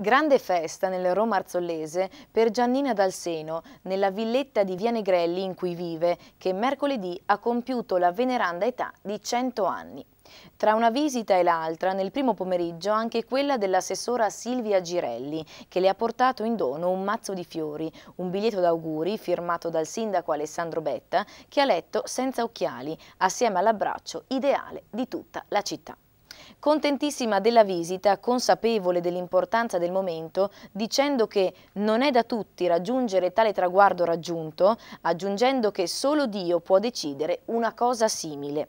Grande festa nel Roma Arzollese per Giannina Dalseno, nella villetta di Via Negrelli in cui vive, che mercoledì ha compiuto la veneranda età di 100 anni. Tra una visita e l'altra, nel primo pomeriggio, anche quella dell'assessora Silvia Girelli, che le ha portato in dono un mazzo di fiori, un biglietto d'auguri firmato dal sindaco Alessandro Betta, che ha letto senza occhiali, assieme all'abbraccio ideale di tutta la città. Contentissima della visita, consapevole dell'importanza del momento, dicendo che non è da tutti raggiungere tale traguardo raggiunto, aggiungendo che solo Dio può decidere una cosa simile.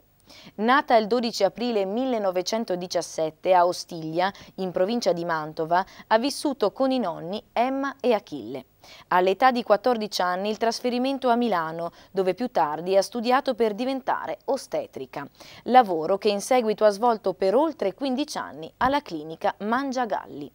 Nata il 12 aprile 1917 a Ostiglia, in provincia di Mantova, ha vissuto con i nonni Emma e Achille. All'età di 14 anni il trasferimento a Milano, dove più tardi ha studiato per diventare ostetrica, lavoro che in seguito ha svolto per oltre 15 anni alla clinica Mangiagalli.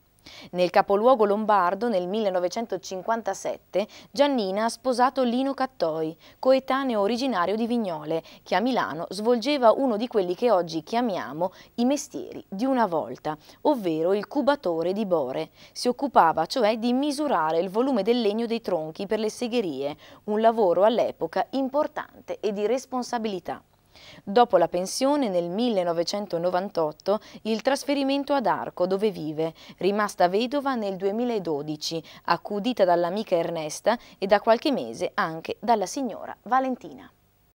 Nel capoluogo lombardo, nel 1957, Giannina ha sposato Lino Cattoi, coetaneo originario di Vignole, che a Milano svolgeva uno di quelli che oggi chiamiamo i mestieri di una volta, ovvero il cubatore di bore. Si occupava cioè di misurare il volume del legno dei tronchi per le segherie, un lavoro all'epoca importante e di responsabilità. Dopo la pensione nel 1998 il trasferimento ad Arco dove vive, rimasta vedova nel 2012, accudita dall'amica Ernesta e da qualche mese anche dalla signora Valentina.